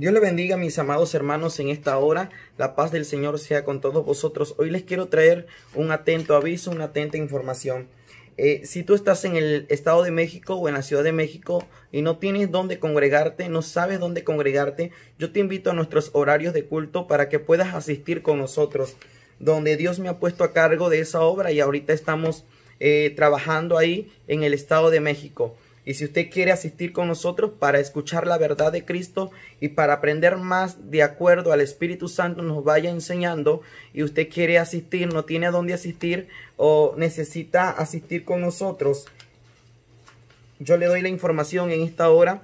Dios le bendiga mis amados hermanos en esta hora. La paz del Señor sea con todos vosotros. Hoy les quiero traer un atento aviso, una atenta información. Eh, si tú estás en el Estado de México o en la Ciudad de México y no tienes dónde congregarte, no sabes dónde congregarte, yo te invito a nuestros horarios de culto para que puedas asistir con nosotros, donde Dios me ha puesto a cargo de esa obra y ahorita estamos eh, trabajando ahí en el Estado de México. Y si usted quiere asistir con nosotros para escuchar la verdad de Cristo y para aprender más de acuerdo al Espíritu Santo nos vaya enseñando y usted quiere asistir, no tiene a dónde asistir o necesita asistir con nosotros, yo le doy la información en esta hora.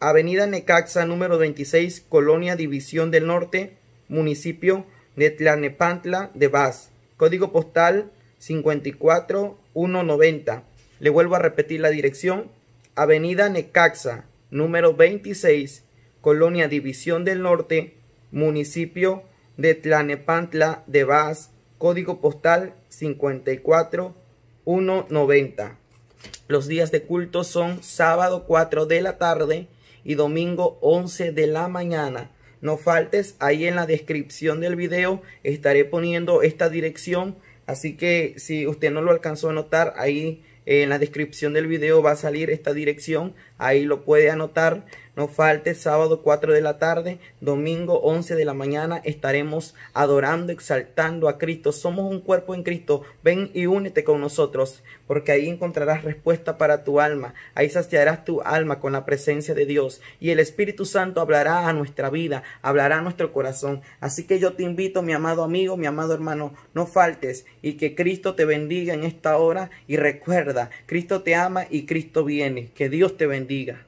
Avenida Necaxa, número 26, Colonia División del Norte, municipio de Tlanepantla de Vaz. Código postal 54190. Le vuelvo a repetir la dirección. Avenida Necaxa, número 26, Colonia División del Norte, municipio de Tlanepantla de Vaz, código postal 54190. Los días de culto son sábado 4 de la tarde y domingo 11 de la mañana. No faltes, ahí en la descripción del video estaré poniendo esta dirección, así que si usted no lo alcanzó a notar, ahí en la descripción del video va a salir esta dirección, ahí lo puede anotar no faltes, sábado 4 de la tarde, domingo 11 de la mañana estaremos adorando, exaltando a Cristo. Somos un cuerpo en Cristo. Ven y únete con nosotros, porque ahí encontrarás respuesta para tu alma. Ahí saciarás tu alma con la presencia de Dios. Y el Espíritu Santo hablará a nuestra vida, hablará a nuestro corazón. Así que yo te invito, mi amado amigo, mi amado hermano, no faltes y que Cristo te bendiga en esta hora. Y recuerda, Cristo te ama y Cristo viene. Que Dios te bendiga.